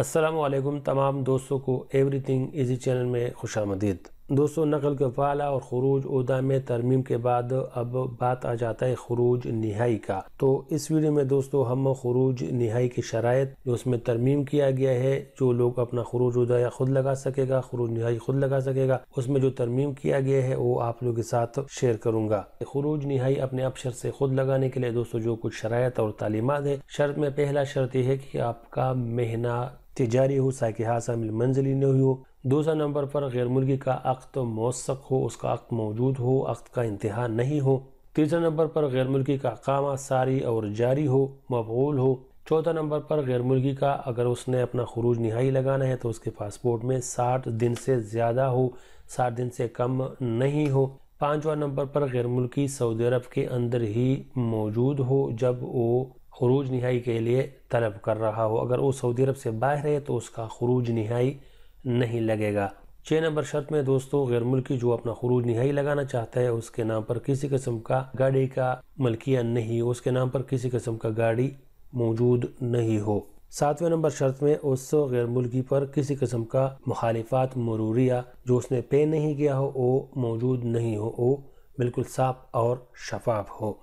असलम तमाम दोस्तों को एवरीथिंग इजी चैनल में खुश आमदीद दोस्तों नकल के फाला और खरूज उदा में तरमीम के बाद अब बात आ जाता है खरूज नहाई का तो इस वीडियो में दोस्तों हम खरूज नहाई की शराय जो उसमें तरमीम किया गया है जो लोग अपना खरूज उदा या खुद लगा सकेगा खरूज नहाई खुद लगा सकेगा उसमें जो तरमीम किया गया है वो आप लोग के साथ शेयर करूंगा खरूज नहाई अपने अपशर से खुद लगाने के लिए दोस्तों जो कुछ शरात और तालीमत है शर्त में पहला शर्त यह है कि आपका महीना तिजारी हो साकिहा हासिल मंजिली न हुई हो दूसरा नंबर पर गैर मुल्की का अक्त मौसक हो उसका अक्त मौजूद हो अक्त का इंतहा नहीं हो तीसरा नंबर पर गैर मुल्की का कामा सारी और जारी हो मबूल हो चौथा नंबर पर गैर मुल्की का अगर उसने अपना खरूज नहाई लगाना है तो उसके पासपोर्ट में साठ दिन से ज़्यादा हो साठ दिन से कम नहीं हो पांचवा नंबर पर गैर मुल्की सऊदी अरब के अंदर ही मौजूद हो जब वो खरूज नहाई के लिए तलब कर रहा हो अगर वो सऊदी अरब से बाहर है तो उसका खरूज नहाई नहीं लगेगा छः नंबर शर्त में दोस्तों गैर मुल्की जो अपना खरूज नहाई लगाना चाहता है उसके नाम पर किसी किस्म का गाड़ी का मलकिया नहीं हो उसके नाम पर किसी किस्म का गाड़ी मौजूद नहीं हो सातवें नंबर शर्त में उस गैर मुल्की पर किसी किस्म का मुखालिफात मरूरिया जो उसने पे नहीं किया हो वो मौजूद नहीं हो वो बिल्कुल साफ और शफाफ हो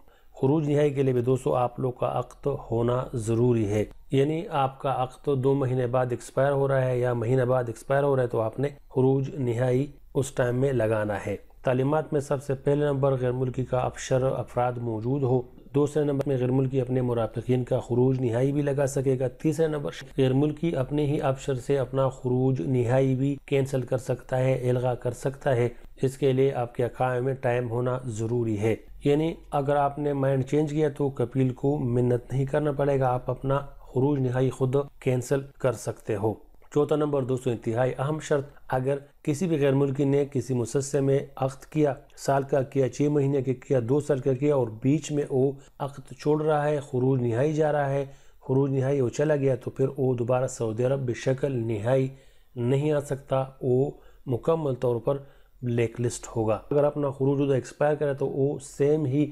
खरूज नहाई के लिए भी दोस्तों आप लोग का अक्त होना ज़रूरी है यानी आपका अक्त दो महीने बाद एक्सपायर हो रहा है या महीने बाद एक्सपायर हो रहा है तो आपने खरूज नहाई उस टाइम में लगाना है तालीमत में सबसे पहले नंबर गैर मुल्की का अफसर अफराद मौजूद हो दूसरे नंबर में गैर मुल्की अपने मुराफिकीन का खरूज नहाई भी लगा सकेगा तीसरे नंबर गैर मुल्की अपने ही अफसर से अपना खरूज नहाई भी कैंसिल कर सकता है एलगा कर सकता है इसके लिए आपके अकाय में टाइम होना ज़रूरी है यानी अगर आपने माइंड चेंज किया तो कपिल को मिन्नत नहीं करना पड़ेगा आप अपना खरूज नहाई खुद कैंसिल कर सकते हो चौथा नंबर दोस्तों इंतहाई अहम शर्त अगर किसी भी गैर मुल्की ने किसी मुसस्से में अख्त किया साल का किया छः महीने का किया दो साल का किया और बीच में वो अख्त छोड़ रहा है खरूज नहाई जा रहा है खरूज नहाई वो चला गया तो फिर वो दोबारा सऊदी अरब बेशकल नहाई नहीं आ सकता वो मुकम्मल तौर पर ब्लैक लिस्ट होगा अगर अपना खरूज एक्सपायर करे तो वो सेम ही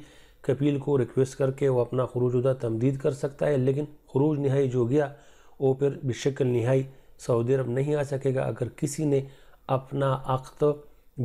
कपील को रिक्वेस्ट करके वो अपना खरूज तमदीद कर सकता है लेकिन खरूज नहाई जो गया वो फिर बेशकल नहाई सऊदी अरब नहीं आ सकेगा अगर किसी ने अपना अख्त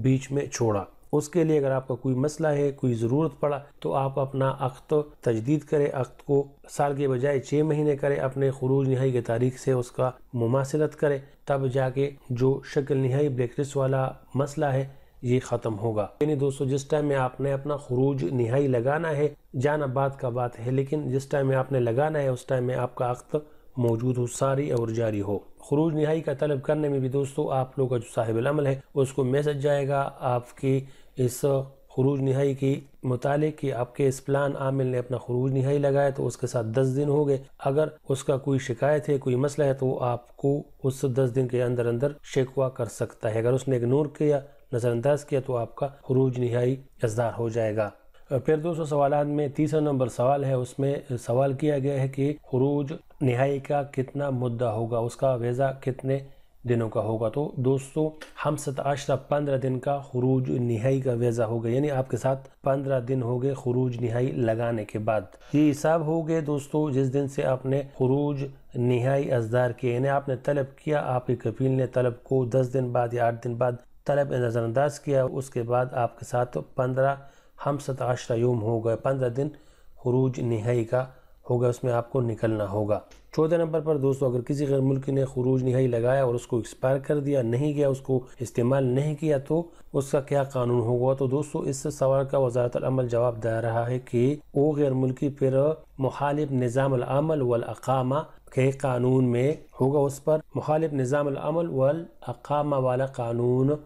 बीच में छोड़ा उसके लिए अगर आपका कोई मसला है कोई ज़रूरत पड़ा तो आप अपना अख्त तजदीद करें अख्त को साल के बजाय छः महीने करें अपने खरूज नहाई की तारीख से उसका मुमासिलत करें तब जाके जो शक्ल नहाई ब्लैकलिस्ट वाला मसला है ये ख़त्म होगा यानी दोस्तों जिस टाइम में आपने अपना खरूज नहाई लगाना है जान बात का बात है लेकिन जिस टाइम में आपने लगाना है उस टाइम में आपका अख्त मौजूद हो सारी और जारी हो खरूज नहाई का तलब करने में भी दोस्तों आप लोग का जो साहिबल है उसको मैसेज जाएगा आपके इस खरूज नहाई के मुताल कि आपके इस प्लान आमिल ने अपना खरूज नहाई लगाया तो उसके साथ दस दिन हो गए अगर उसका कोई शिकायत है कोई मसला है तो आपको उस दस दिन के अंदर अंदर शेकवा कर सकता है अगर उसने इग्नोर किया नज़रअंदाज किया तो आपका खरूज नहाई असदार हो जाएगा फिर दोस्तों सवाल में तीसरा नंबर सवाल है उसमें सवाल किया गया है कि खरूज नहाई का कितना मुद्दा होगा उसका वेज़ा कितने दिनों का होगा तो दोस्तों हम सताशरा पंद्रह दिन का खरूज नहाई का वेज़ा होगा यानी आपके साथ पंद्रह दिन हो गए खरूज नहाई लगाने के बाद ये हिसाब हो गए दोस्तों जिस दिन से आपने खरूज नहाई अजदार किए यानी आपने तलब किया आपके कपिल ने तलब को दस दिन बाद या आठ दिन बाद तलब नज़रअंदाज किया उसके बाद आपके साथ पंद्रह हम सताश यूम हो गए पंद्रह दिन खरूज नहाई का गया उसमें आपको निकलना होगा चौदह नंबर पर दोस्तों अगर किसी गैर मुल्क ने खरूज नहाई लगाया और उसको एक्सपायर कर दिया नहीं गया उसको इस्तेमाल नहीं किया तो उसका क्या कानून होगा तो दोस्तों इस सवाल का वजारत अमल जवाब दे रहा है कि वो गैर मुल्की पर मुखालिफ निज़ाम अमल के कानून में होगा उस पर मुखालिफ निज़ाम अमल वाला कानून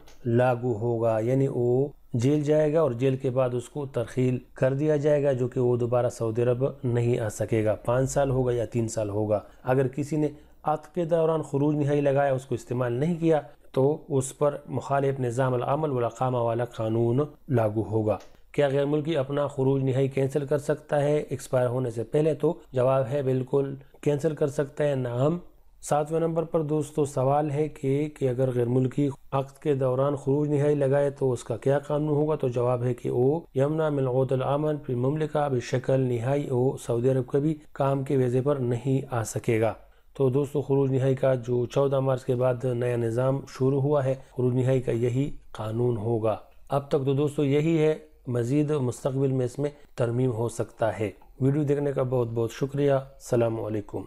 लागू होगा यानी वो जेल जाएगा और जेल के बाद उसको तरखील कर दिया जाएगा जो कि वो दोबारा सऊदी अरब नहीं आ सकेगा पाँच साल होगा या तीन साल होगा अगर किसी ने अत के दौरान खरूज नहाई लगाया उसको इस्तेमाल नहीं किया तो उस पर मुखालिफ निज़ाम अमल वाला कानून लागू होगा क्या गैर मुल्की अपना खरूज नहाई कैंसिल कर सकता है एक्सपायर होने से पहले तो जवाब है बिल्कुल कैंसिल कर सकता है हम सातवें नंबर पर दोस्तों सवाल है कि कि अगर गैर मुल्की वक्त के दौरान खरूज नहाई लगाए तो उसका क्या कानून होगा तो जवाब है कि ओ यमुना मिलगदलआमन फिर ममलिका बिशकल नहाई ओ सऊदी अरब कभी काम के वेजे पर नहीं आ सकेगा तो दोस्तों खरूज नहाई का जो चौदह मार्च के बाद नया निज़ाम शुरू हुआ है खरूज नहाई का यही कानून होगा अब तक तो दोस्तों यही है मज़ीद मुस्तबिल में इसमें तरमीम हो सकता है वीडियो देखने का बहुत बहुत शुक्रिया सलामकुम